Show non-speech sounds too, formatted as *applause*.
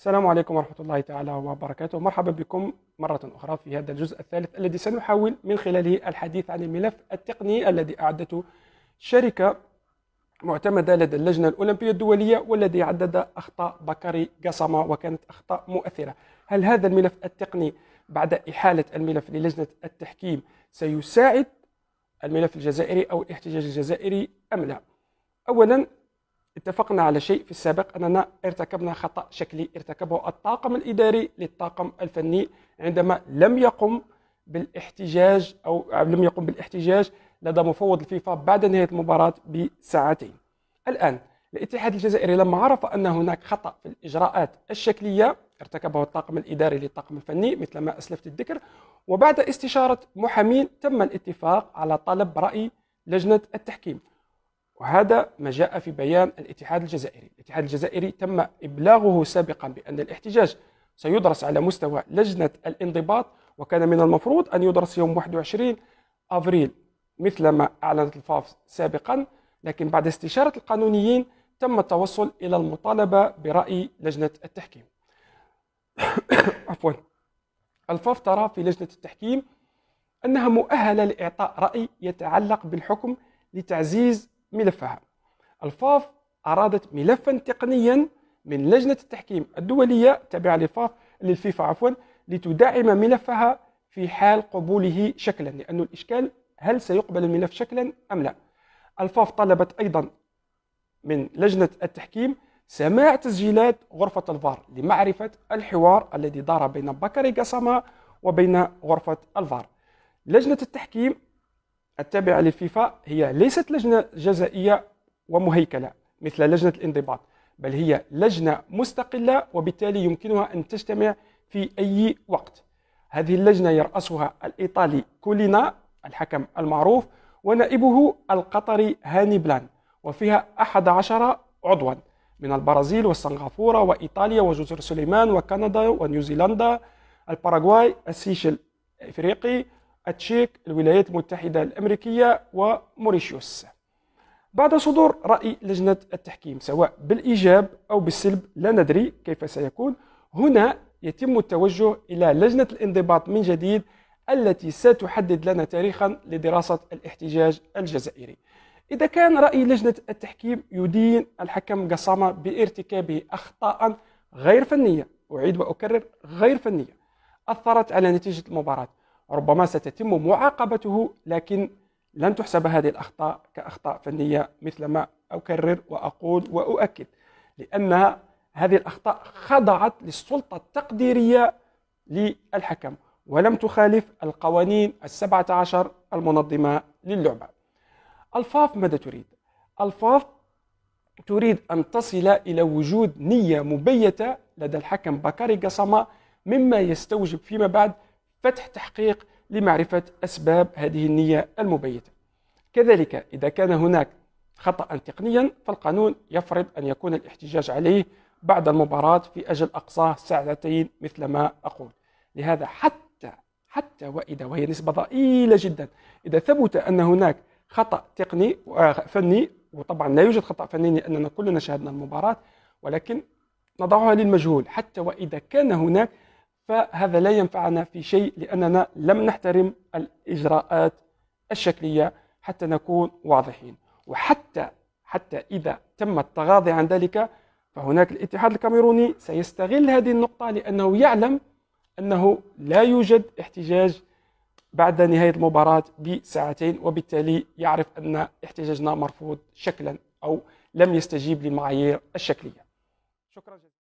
السلام عليكم ورحمة الله تعالى وبركاته مرحبا بكم مرة أخرى في هذا الجزء الثالث الذي سنحاول من خلاله الحديث عن الملف التقني الذي أعدته شركة معتمدة لدى اللجنة الأولمبية الدولية والذي عدد أخطاء بكري قصمة وكانت أخطاء مؤثرة هل هذا الملف التقني بعد إحالة الملف للجنة التحكيم سيساعد الملف الجزائري أو الاحتجاج الجزائري أم لا أولا اتفقنا على شيء في السابق أننا ارتكبنا خطأ شكلي ارتكبه الطاقم الإداري للطاقم الفني عندما لم يقم بالاحتجاج أو لم يقم بالاحتجاج لدى مفوض الفيفا بعد نهاية المباراة بساعتين الآن الاتحاد الجزائري لما عرف أن هناك خطأ في الإجراءات الشكلية ارتكبه الطاقم الإداري للطاقم الفني مثل ما أسلفت الذكر وبعد استشارة محامين تم الاتفاق على طلب رأي لجنة التحكيم وهذا ما جاء في بيان الاتحاد الجزائري الاتحاد الجزائري تم إبلاغه سابقا بأن الاحتجاج سيدرس على مستوى لجنة الانضباط وكان من المفروض أن يدرس يوم 21 أفريل مثل ما أعلنت الفاف سابقا لكن بعد استشارة القانونيين تم التوصل إلى المطالبة برأي لجنة التحكيم *coughs* عفوا الفاف ترى في لجنة التحكيم أنها مؤهلة لإعطاء رأي يتعلق بالحكم لتعزيز ملفها الفاف أرادت ملفا تقنيا من لجنة التحكيم الدولية تابعة للفاف للفيفا عفوا لتدعم ملفها في حال قبوله شكلا لأن الإشكال هل سيقبل الملف شكلا أم لا الفاف طلبت أيضا من لجنة التحكيم سماع تسجيلات غرفة الفار لمعرفة الحوار الذي دار بين بكري قسما وبين غرفة الفار لجنة التحكيم التابعة للفيفا هي ليست لجنة جزائية ومهيكلة مثل لجنة الانضباط بل هي لجنة مستقلة وبالتالي يمكنها أن تجتمع في أي وقت هذه اللجنة يرأسها الإيطالي كولينا الحكم المعروف ونائبه القطري هاني بلان وفيها أحد عشر عضوا من البرازيل والسنغافورة وإيطاليا وجزر سليمان وكندا ونيوزيلندا الباراغواي السيشل الإفريقي التشيك الولايات المتحدة الأمريكية وموريشيوس بعد صدور رأي لجنة التحكيم سواء بالإيجاب أو بالسلب لا ندري كيف سيكون هنا يتم التوجه إلى لجنة الانضباط من جديد التي ستحدد لنا تاريخا لدراسة الاحتجاج الجزائري إذا كان رأي لجنة التحكيم يدين الحكم قصامة بارتكابه أخطاء غير فنية أعيد وأكرر غير فنية أثرت على نتيجة المباراة ربما ستتم معاقبته لكن لن تحسب هذه الأخطاء كأخطاء فنية مثلما أكرر وأقول وأؤكد لأن هذه الأخطاء خضعت للسلطة التقديرية للحكم ولم تخالف القوانين السبعة عشر المنظمة للعبة الفاف ماذا تريد؟ الفاف تريد أن تصل إلى وجود نية مبيتة لدى الحكم بكاري قصما مما يستوجب فيما بعد فتح تحقيق لمعرفة أسباب هذه النية المبيتة كذلك إذا كان هناك خطأ تقنيا فالقانون يفرض أن يكون الاحتجاج عليه بعد المباراة في أجل أقصاه ساعتين مثل ما أقول لهذا حتى حتى وإذا وهي نسبة ضئيلة جدا إذا ثبت أن هناك خطأ تقني آه، فني وطبعا لا يوجد خطأ فني لأننا كلنا شاهدنا المباراة ولكن نضعها للمجهول حتى وإذا كان هناك فهذا لا ينفعنا في شيء لأننا لم نحترم الإجراءات الشكلية حتى نكون واضحين وحتى حتى إذا تم التغاضي عن ذلك فهناك الاتحاد الكاميروني سيستغل هذه النقطة لأنه يعلم أنه لا يوجد احتجاج بعد نهاية المباراة بساعتين وبالتالي يعرف أن احتجاجنا مرفوض شكلا أو لم يستجيب للمعايير الشكلية شكرا جزيلا